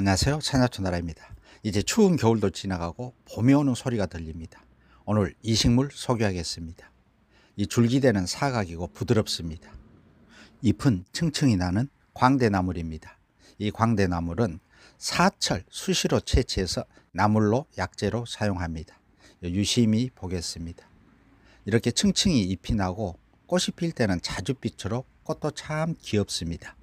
안녕하세요. 찬야초 나라입니다. 이제 추운 겨울도 지나가고 봄이 오는 소리가 들립니다. 오늘 이 식물 소개하겠습니다. 이 줄기대는 사각이고 부드럽습니다. 잎은 층층이 나는 광대나물입니다. 이 광대나물은 사철 수시로 채취해서 나물로 약재로 사용합니다. 유심히 보겠습니다. 이렇게 층층이 잎이 나고 꽃이 필 때는 자줏빛으로 꽃도 참 귀엽습니다.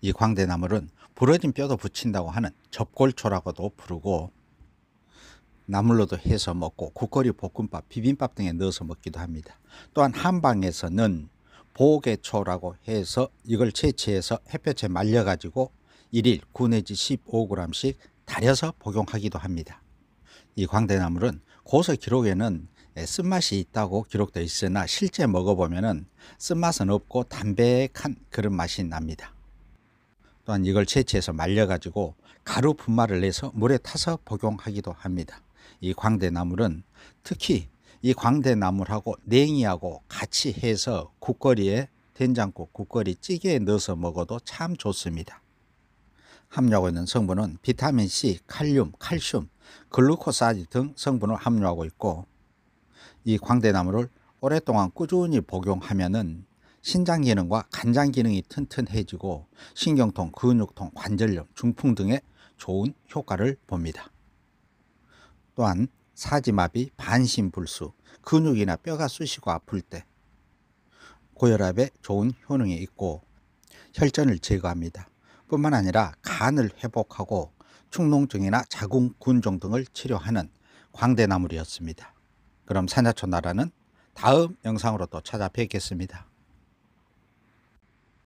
이 광대나물은 부러진 뼈도 붙인다고 하는 접골초라고도 부르고 나물로도 해서 먹고 국거리 볶음밥, 비빔밥 등에 넣어서 먹기도 합니다. 또한 한방에서는 보개초라고 해서 이걸 채취해서 햇볕에 말려가지고 1일 9 내지 15g씩 달여서 복용하기도 합니다. 이 광대나물은 고서 기록에는 예, 쓴맛이 있다고 기록되어 있으나 실제 먹어보면 쓴맛은 없고 담백한 그런 맛이 납니다. 또한 이걸 채취해서 말려가지고 가루 분말을 내서 물에 타서 복용하기도 합니다. 이 광대나물은 특히 이 광대나물하고 냉이하고 같이 해서 국거리에 된장국, 국거리 찌개에 넣어서 먹어도 참 좋습니다. 함유하고 있는 성분은 비타민 C, 칼륨, 칼슘, 글루코사이등 성분을 함유하고 있고 이 광대나물을 오랫동안 꾸준히 복용하면 신장 기능과 간장 기능이 튼튼해지고 신경통, 근육통, 관절염, 중풍 등에 좋은 효과를 봅니다. 또한 사지마비, 반신불수, 근육이나 뼈가 쑤시고 아플 때 고혈압에 좋은 효능이 있고 혈전을 제거합니다. 뿐만 아니라 간을 회복하고 축농증이나 자궁 군종 등을 치료하는 광대나물이었습니다. 그럼 산야초 나라는 다음 영상으로 또 찾아뵙겠습니다.